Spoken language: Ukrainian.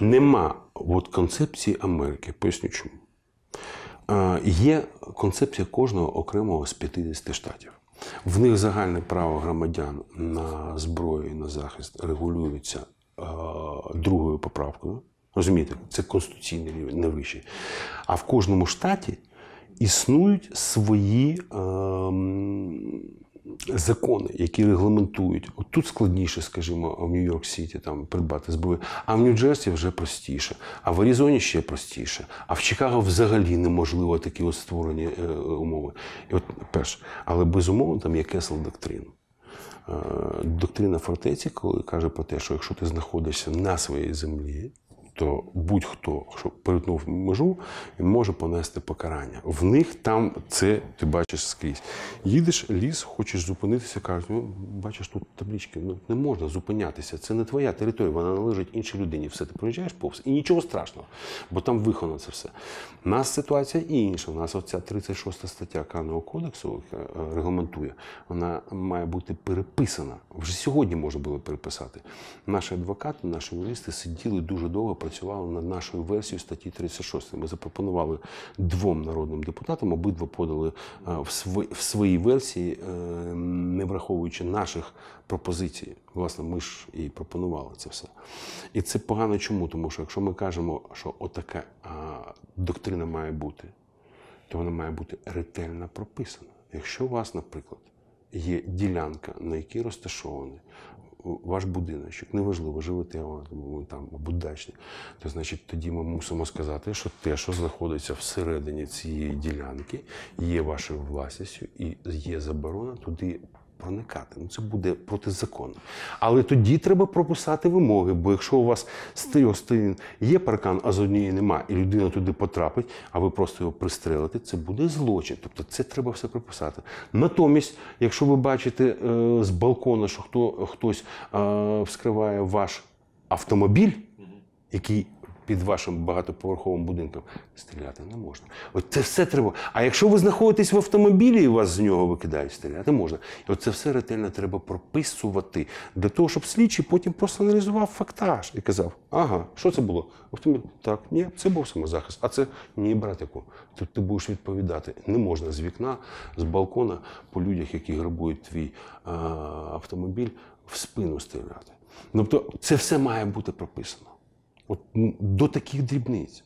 Нема от концепції Америки. Поясню чому. Є концепція кожного окремого з 50 штатів. В них загальне право громадян на зброю і на захист регулюється е, другою поправкою. Розумієте, це конституційний рівень не вищий. А в кожному штаті існують свої. Ем, закони, які регламентують. От тут складніше, скажімо, в Нью-Йорк-Сіті там придбати зброю, а в Нью-Джерсі вже простіше, а в Аризоні ще простіше. А в Чикаго взагалі неможливо такі от створені е, умови. І от перше, але безумовно там є кесл доктрин. Е, доктрина фортеці, коли каже про те, що якщо ти знаходишся на своїй землі, то тобто будь-хто, що перетнув межу, він може понести покарання. В них там це ти бачиш скрізь. Їдеш ліс, хочеш зупинитися, кажуть, ну бачиш тут таблічки, ну не можна зупинятися. Це не твоя територія, вона належить іншій людині. Все, ти приїжджаєш повз і нічого страшного, бо там виховано це все. У нас ситуація інша. У нас оця 36 стаття Карного кодексу е, регламентує, вона має бути переписана. Вже сьогодні можна було переписати. Наші адвокати, наші юристи сиділи дуже довго працювала над нашою версією статті 36. Ми запропонували двом народним депутатам, обидва подали е, в своїй версії, е, не враховуючи наших пропозицій. Власне, ми ж і пропонували це все. І це погано чому? Тому що якщо ми кажемо, що отака доктрина має бути, то вона має бути ретельно прописана. Якщо у вас, наприклад, є ділянка, на якій розташований ваш будиночок, неважливо, живете ви там або дачні, то значить тоді ми мусимо сказати, що те, що знаходиться всередині цієї ділянки, є вашою власністю і є заборона туди проникати. Ну це буде проти закону. Але тоді треба прописати вимоги. Бо якщо у вас з трьох сторін є паркан, а з однієї нема, і людина туди потрапить, а ви просто його пристрелите, це буде злочин. Тобто це треба все прописати. Натомість, якщо ви бачите е, з балкона, що хто хтось е, вскриває ваш автомобіль, який під вашим багатоповерховим будинком, стріляти не можна. От це все треба. А якщо ви знаходитесь в автомобілі і вас з нього викидають, стріляти можна. І от це все ретельно треба прописувати для того, щоб слідчий потім просто аналізував фактаж і казав: ага, що це було? Автомобіль. Так, ні, це був самозахист. А це ні, братику. Тут ти будеш відповідати. Не можна з вікна, з балкона по людях, які грабують твій а, автомобіль, в спину стріляти. Тобто це все має бути прописано. От До таких дрібниць.